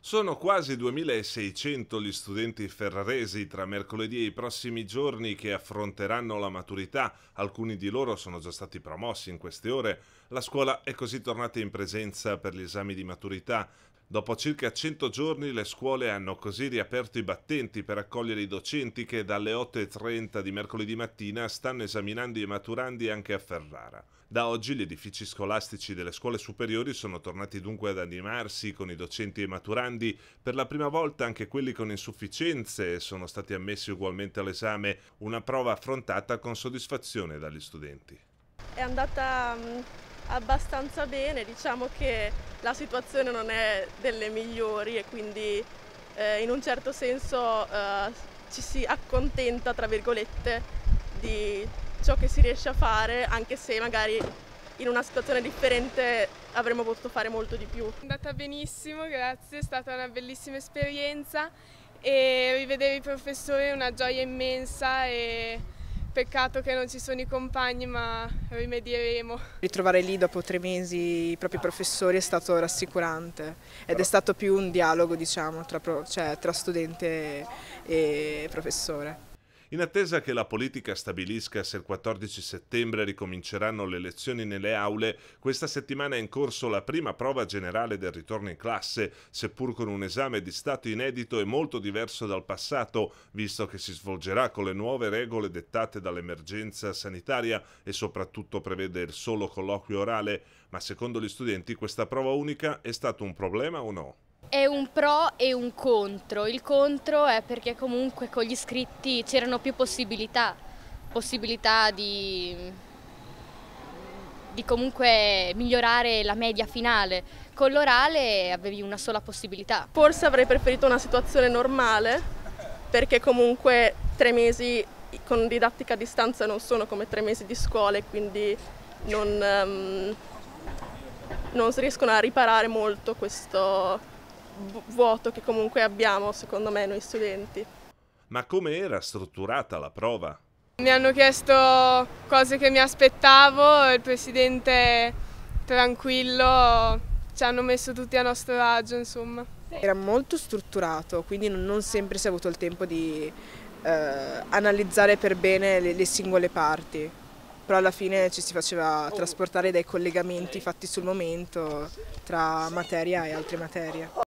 Sono quasi 2600 gli studenti ferraresi tra mercoledì e i prossimi giorni che affronteranno la maturità, alcuni di loro sono già stati promossi in queste ore. La scuola è così tornata in presenza per gli esami di maturità, Dopo circa 100 giorni le scuole hanno così riaperto i battenti per accogliere i docenti che dalle 8.30 di mercoledì mattina stanno esaminando i maturandi anche a Ferrara. Da oggi gli edifici scolastici delle scuole superiori sono tornati dunque ad animarsi con i docenti e i maturandi, per la prima volta anche quelli con insufficienze sono stati ammessi ugualmente all'esame, una prova affrontata con soddisfazione dagli studenti. È andata mm, abbastanza bene, diciamo che la situazione non è delle migliori e quindi eh, in un certo senso eh, ci si accontenta, tra virgolette, di ciò che si riesce a fare, anche se magari in una situazione differente avremmo potuto fare molto di più. È andata benissimo, grazie, è stata una bellissima esperienza e rivedere i professori è una gioia immensa e Peccato che non ci sono i compagni, ma rimedieremo. Ritrovare lì dopo tre mesi i propri professori è stato rassicurante ed è stato più un dialogo, diciamo, tra, cioè, tra studente e professore. In attesa che la politica stabilisca se il 14 settembre ricominceranno le lezioni nelle aule, questa settimana è in corso la prima prova generale del ritorno in classe, seppur con un esame di stato inedito e molto diverso dal passato, visto che si svolgerà con le nuove regole dettate dall'emergenza sanitaria e soprattutto prevede il solo colloquio orale, ma secondo gli studenti questa prova unica è stato un problema o no? È un pro e un contro. Il contro è perché comunque con gli iscritti c'erano più possibilità, possibilità di, di comunque migliorare la media finale. Con l'orale avevi una sola possibilità. Forse avrei preferito una situazione normale perché comunque tre mesi con didattica a distanza non sono come tre mesi di scuola e quindi non, um, non riescono a riparare molto questo, vuoto che comunque abbiamo, secondo me, noi studenti. Ma come era strutturata la prova? Mi hanno chiesto cose che mi aspettavo, il presidente tranquillo, ci hanno messo tutti a nostro agio, insomma. Era molto strutturato, quindi non sempre si è avuto il tempo di eh, analizzare per bene le, le singole parti però alla fine ci si faceva trasportare dai collegamenti fatti sul momento tra materia e altre materie.